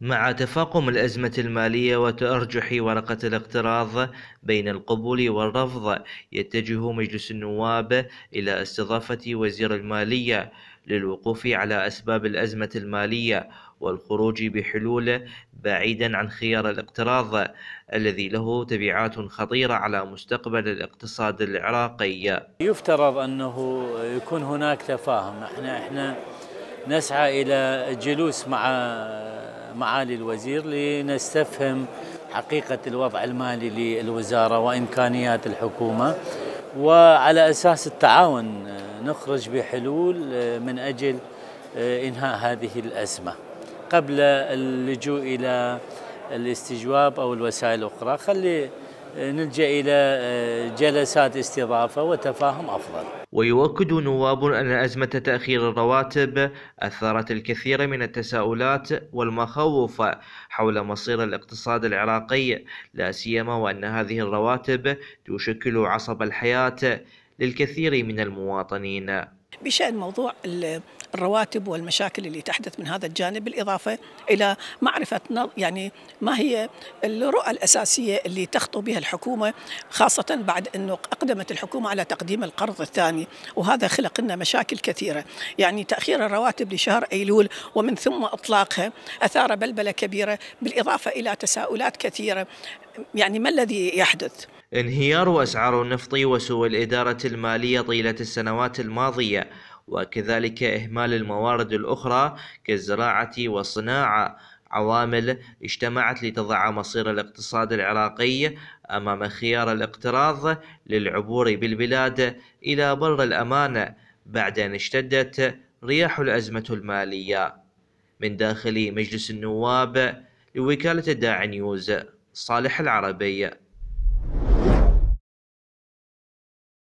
مع تفاقم الأزمة المالية وتأرجح ورقة الاقتراض بين القبول والرفض يتجه مجلس النواب إلى استضافة وزير المالية للوقوف على أسباب الأزمة المالية والخروج بحلول بعيدا عن خيار الاقتراض الذي له تبعات خطيرة على مستقبل الاقتصاد العراقي يفترض أنه يكون هناك تفاهم احنا, احنا نسعى إلى جلوس مع معالي الوزير لنستفهم حقيقة الوضع المالي للوزارة وإمكانيات الحكومة وعلى أساس التعاون نخرج بحلول آه، من أجل آه، إنهاء هذه الأزمة قبل اللجوء إلى الاستجواب أو الوسائل الأخرى خلي نلجا الى آه، جلسات استضافه وتفاهم افضل. ويؤكد نواب ان ازمه تاخير الرواتب أثارت الكثير من التساؤلات والمخاوف حول مصير الاقتصاد العراقي لا سيما وان هذه الرواتب تشكل عصب الحياه للكثير من المواطنين. بشأن موضوع الرواتب والمشاكل اللي تحدث من هذا الجانب بالإضافة إلى معرفة يعني ما هي الرؤى الأساسية اللي تخطو بها الحكومة خاصة بعد أنه أقدمت الحكومة على تقديم القرض الثاني وهذا خلق لنا مشاكل كثيرة يعني تأخير الرواتب لشهر أيلول ومن ثم إطلاقها أثار بلبلة كبيرة بالإضافة إلى تساؤلات كثيرة يعني ما الذي يحدث؟ انهيار أسعار النفط وسوء الإدارة المالية طيلة السنوات الماضية وكذلك إهمال الموارد الأخرى كالزراعة والصناعة عوامل اجتمعت لتضع مصير الاقتصاد العراقي أمام خيار الاقتراض للعبور بالبلاد إلى بر الأمان بعد أن اشتدت رياح الأزمة المالية من داخل مجلس النواب لوكالة الداعي نيوز صالح العربي